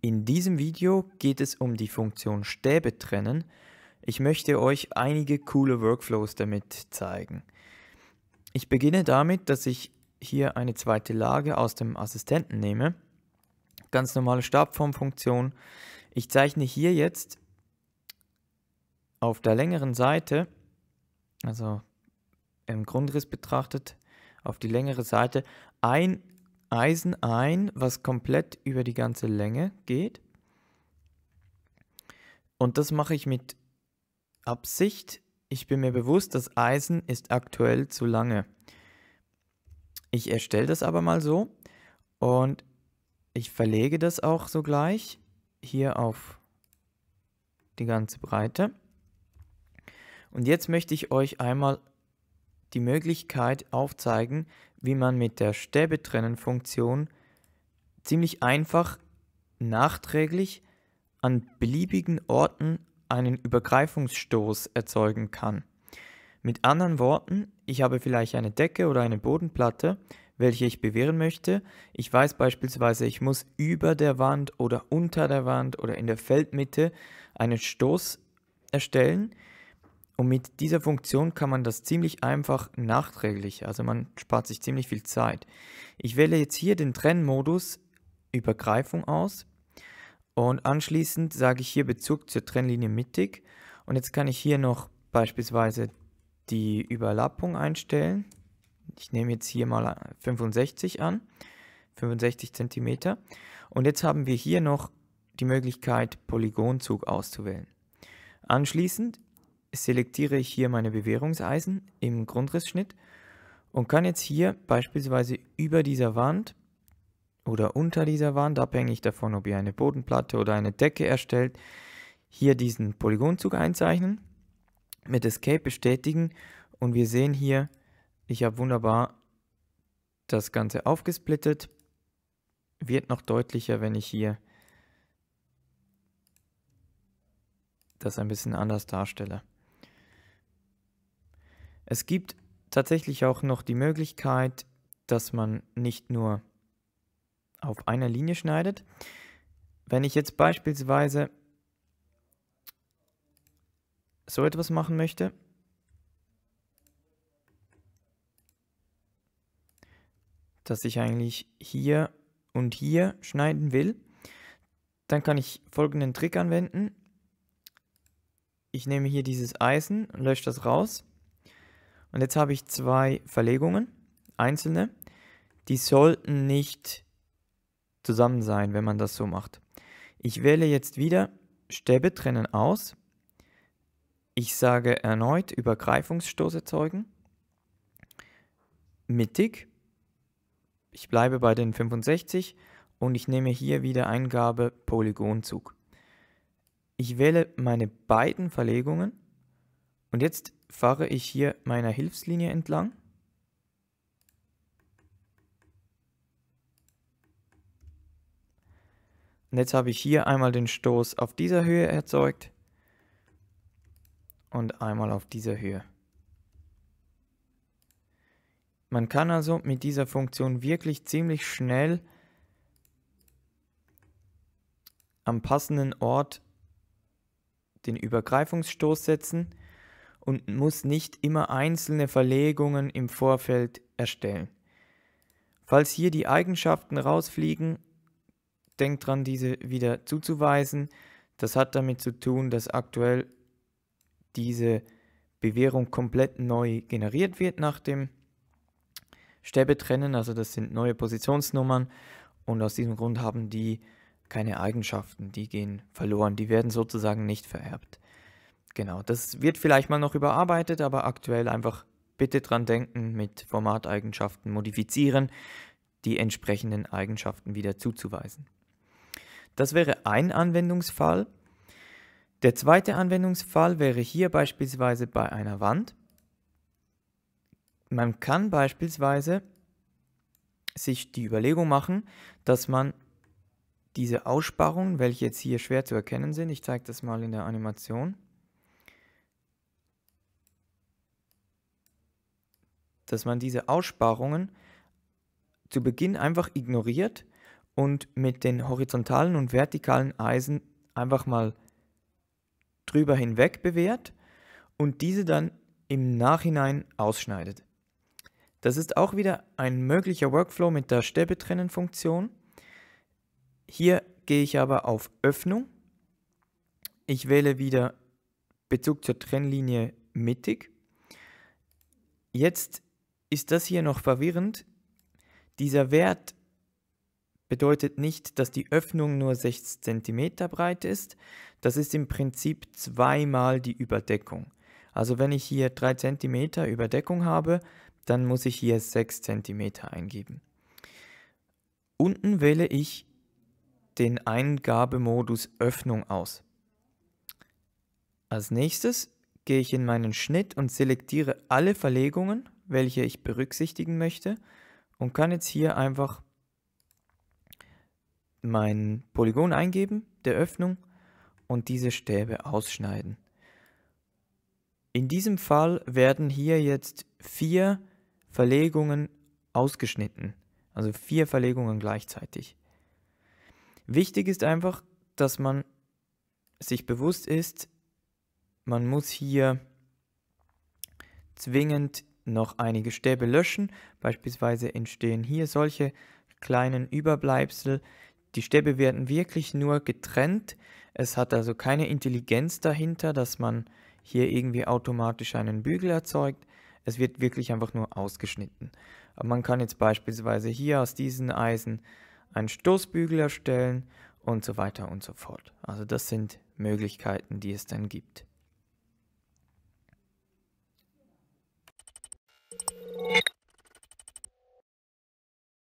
In diesem Video geht es um die Funktion Stäbe trennen. Ich möchte euch einige coole Workflows damit zeigen. Ich beginne damit, dass ich hier eine zweite Lage aus dem Assistenten nehme. Ganz normale Stabformfunktion. Ich zeichne hier jetzt auf der längeren Seite, also im Grundriss betrachtet, auf die längere Seite, ein Eisen ein, was komplett über die ganze Länge geht. Und das mache ich mit Absicht. Ich bin mir bewusst, das Eisen ist aktuell zu lange. Ich erstelle das aber mal so und ich verlege das auch sogleich hier auf die ganze Breite. Und jetzt möchte ich euch einmal die Möglichkeit aufzeigen, wie man mit der Stäbetrennen-Funktion ziemlich einfach nachträglich an beliebigen Orten einen Übergreifungsstoß erzeugen kann. Mit anderen Worten, ich habe vielleicht eine Decke oder eine Bodenplatte, welche ich bewähren möchte. Ich weiß beispielsweise, ich muss über der Wand oder unter der Wand oder in der Feldmitte einen Stoß erstellen, und mit dieser Funktion kann man das ziemlich einfach nachträglich, also man spart sich ziemlich viel Zeit. Ich wähle jetzt hier den Trennmodus Übergreifung aus und anschließend sage ich hier Bezug zur Trennlinie mittig und jetzt kann ich hier noch beispielsweise die Überlappung einstellen. Ich nehme jetzt hier mal 65 an, 65 cm und jetzt haben wir hier noch die Möglichkeit Polygonzug auszuwählen. Anschließend selektiere ich hier meine Bewährungseisen im Grundrissschnitt und kann jetzt hier beispielsweise über dieser Wand oder unter dieser Wand, abhängig davon, ob ihr eine Bodenplatte oder eine Decke erstellt, hier diesen Polygonzug einzeichnen, mit Escape bestätigen und wir sehen hier, ich habe wunderbar das Ganze aufgesplittet. Wird noch deutlicher, wenn ich hier das ein bisschen anders darstelle. Es gibt tatsächlich auch noch die Möglichkeit, dass man nicht nur auf einer Linie schneidet. Wenn ich jetzt beispielsweise so etwas machen möchte, dass ich eigentlich hier und hier schneiden will, dann kann ich folgenden Trick anwenden. Ich nehme hier dieses Eisen und lösche das raus und jetzt habe ich zwei Verlegungen, einzelne. Die sollten nicht zusammen sein, wenn man das so macht. Ich wähle jetzt wieder Stäbe trennen aus. Ich sage erneut Übergreifungsstoß erzeugen. Mittig. Ich bleibe bei den 65 und ich nehme hier wieder Eingabe Polygonzug. Ich wähle meine beiden Verlegungen und jetzt fahre ich hier meiner Hilfslinie entlang. Und jetzt habe ich hier einmal den Stoß auf dieser Höhe erzeugt und einmal auf dieser Höhe. Man kann also mit dieser Funktion wirklich ziemlich schnell am passenden Ort den Übergreifungsstoß setzen und muss nicht immer einzelne Verlegungen im Vorfeld erstellen. Falls hier die Eigenschaften rausfliegen, denkt dran, diese wieder zuzuweisen. Das hat damit zu tun, dass aktuell diese Bewährung komplett neu generiert wird nach dem Stäbetrennen. Also das sind neue Positionsnummern und aus diesem Grund haben die keine Eigenschaften, die gehen verloren, die werden sozusagen nicht vererbt genau. Das wird vielleicht mal noch überarbeitet, aber aktuell einfach bitte dran denken, mit Formateigenschaften modifizieren, die entsprechenden Eigenschaften wieder zuzuweisen. Das wäre ein Anwendungsfall. Der zweite Anwendungsfall wäre hier beispielsweise bei einer Wand. Man kann beispielsweise sich die Überlegung machen, dass man diese Aussparungen, welche jetzt hier schwer zu erkennen sind, ich zeige das mal in der Animation, dass man diese Aussparungen zu Beginn einfach ignoriert und mit den horizontalen und vertikalen Eisen einfach mal drüber hinweg bewährt und diese dann im Nachhinein ausschneidet. Das ist auch wieder ein möglicher Workflow mit der Stäbetrennen-Funktion. Hier gehe ich aber auf Öffnung. Ich wähle wieder Bezug zur Trennlinie mittig. Jetzt ist das hier noch verwirrend. Dieser Wert bedeutet nicht, dass die Öffnung nur 6 cm breit ist. Das ist im Prinzip zweimal die Überdeckung. Also wenn ich hier 3 cm Überdeckung habe, dann muss ich hier 6 cm eingeben. Unten wähle ich den Eingabemodus Öffnung aus. Als nächstes gehe ich in meinen Schnitt und selektiere alle Verlegungen, welche ich berücksichtigen möchte und kann jetzt hier einfach mein Polygon eingeben, der Öffnung und diese Stäbe ausschneiden. In diesem Fall werden hier jetzt vier Verlegungen ausgeschnitten, also vier Verlegungen gleichzeitig. Wichtig ist einfach, dass man sich bewusst ist, man muss hier zwingend noch einige Stäbe löschen. Beispielsweise entstehen hier solche kleinen Überbleibsel. Die Stäbe werden wirklich nur getrennt. Es hat also keine Intelligenz dahinter, dass man hier irgendwie automatisch einen Bügel erzeugt. Es wird wirklich einfach nur ausgeschnitten. Aber man kann jetzt beispielsweise hier aus diesen Eisen einen Stoßbügel erstellen und so weiter und so fort. Also das sind Möglichkeiten, die es dann gibt.